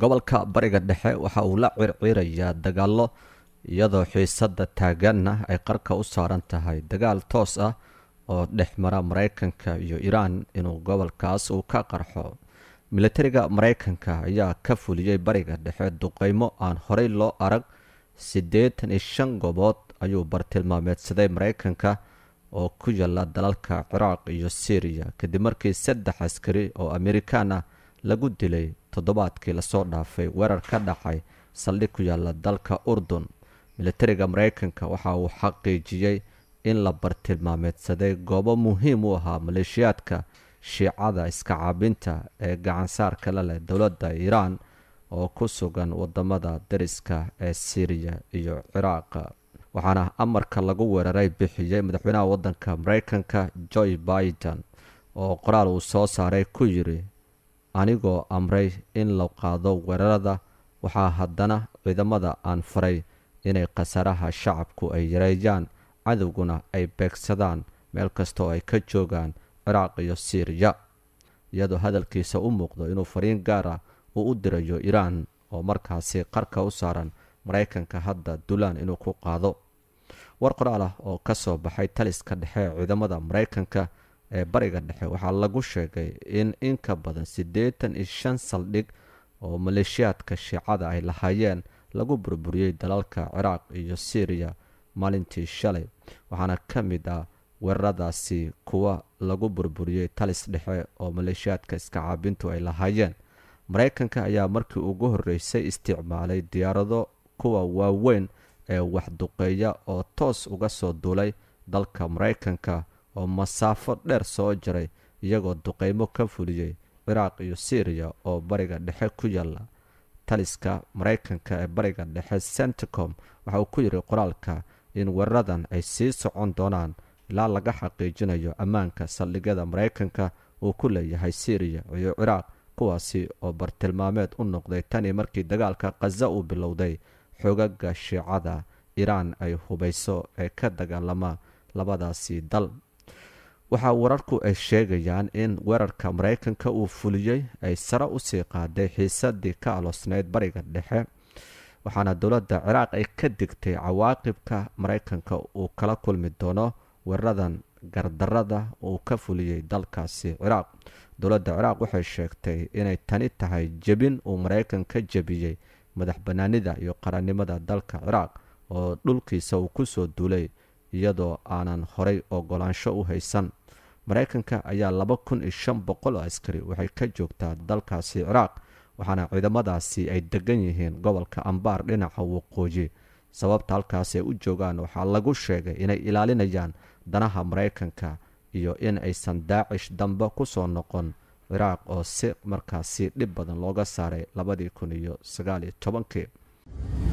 gobolka bariga dhexe waxa uu la circirayaa dagaallo iyadoo xiisadda taaganna ay qarka u saaran tahay dagaal toos ah oo dhex mara maraykanka iyo iraan inuu gobolkaas uu ka qarxo milatariga maraykanka ayaa ka fuliyey bariga dhexe duqeymo aan horey loo arag siddeetan iyo shan gobood ayuu bartilmaameedsaday maraykanka oo ku yaalla dalalka ciraaq iyo syriya kadib markii saddex askari oo amerikaan ah lagu dilay toddobaadkii lasoo dhaafay weerar ka dhacay saldhig ku yaalla dalka urdun militariga maraykanka waxa uu xaqiijiyey in la bartilmaameedsaday goobo muhiim u ahaa maleeshiyaadka shiicada iska caabinta ee gacansaarka la leh dowladda iiraan oo ku sugan waddamada dariska ee siriya iyo ciraaq waxaana amarka lagu weeraray bixiyey madaxweynaha waddanka maraykanka joy biden oo qoraal uu soo saaray ku yiri anigoo amray in la qaado weerarada waxaa haddana ciidamada aan faray inay khasaraha shacabku ay yareeyaan cadowguna ay beegsadaan meel kasta ay ka joogaan ciraaq iyo siiriya iyadoo hadalkiisa u muuqdo inuu fariin gaara ah uu u dirayo iraan oo markaasi qarka u saaran maraykanka hadda dulaan inuu ku qaado war qoraal ah oo ka soo baxay taliska dhexe ciidamada maraykanka ee bariga dhexe waxaa lagu sheegay in in ka badan siddeetan iyo shan saldhig oo maleeshiyaadka shiicada ay lahaayeen lagu burburiyey dalalka ciraaq iyo syriya maalintii shalay waxaana ka mid ah weeraradaasi kuwa lagu burburiyey talis dhexe oo maleeshiyaadka iska caabintu ay lahaayeen maraykanka ayaa markii ugu horreysay isticmaalay diyaarado kuwa waaweyn ee waxduqeeya oo toos uga soo duulay dalka maraykanka oo masaafo dheer soo jaray iyagoo duqeymo ka fuliyey ciraaq iyo syriya oo bariga dhexe ku yaalla taliska maraykanka ee bariga dhexe centicom waxa uu ku yidhi qoraalka in weeraradan ay sii socon doonaan ilaa laga xaqiijinayo ammaanka saldhigyada maraykanka uu ku leeyahay syriya iyo ciraaq kuwaasi oo bartilmaameed u noqday tan markii dagaalka khaza uu bilowday xogaga shiicada iraan ay hubayso ee ka dagaalama labadaasi dal waxaa wararku ay sheegayaan in weerarka mareykanka uu fuliyey ay sare usii qaaday xiisadii ka aloosnayd bariga dhexe waxaana dowladda ciraaq ay ka digtay cawaaqibka maraykanka uu kala kulmi doono weeraradan gardarada uu ka fuliyey dalkaasi ciraaq dowladda ciraaq waxay sheegtay inay tani tahay jebin uu mareykan ka jebiyey madax banaanida iyo qarannimada dalka ciraaq oo dhulkiisa uu kusoo duulay iyadoo aanan horay ogolaansho u haysan maraykanka ayaa laba kun iyo shan boqol oo askari waxay ka joogtaa dalkaasi ciraaq waxaana ciidamadaasi ay degan yihiin gobolka ambaar dhinaca waqooyi sababta halkaasi ay u joogaan waxaa lagu sheegay inay ilaalinayaan danaha maraykanka iyo in aysan daacish dambe ku soo noqon ciraaq oo si markaasi dhib badan looga saaray labadii kun iyo sagaaliyo tobankii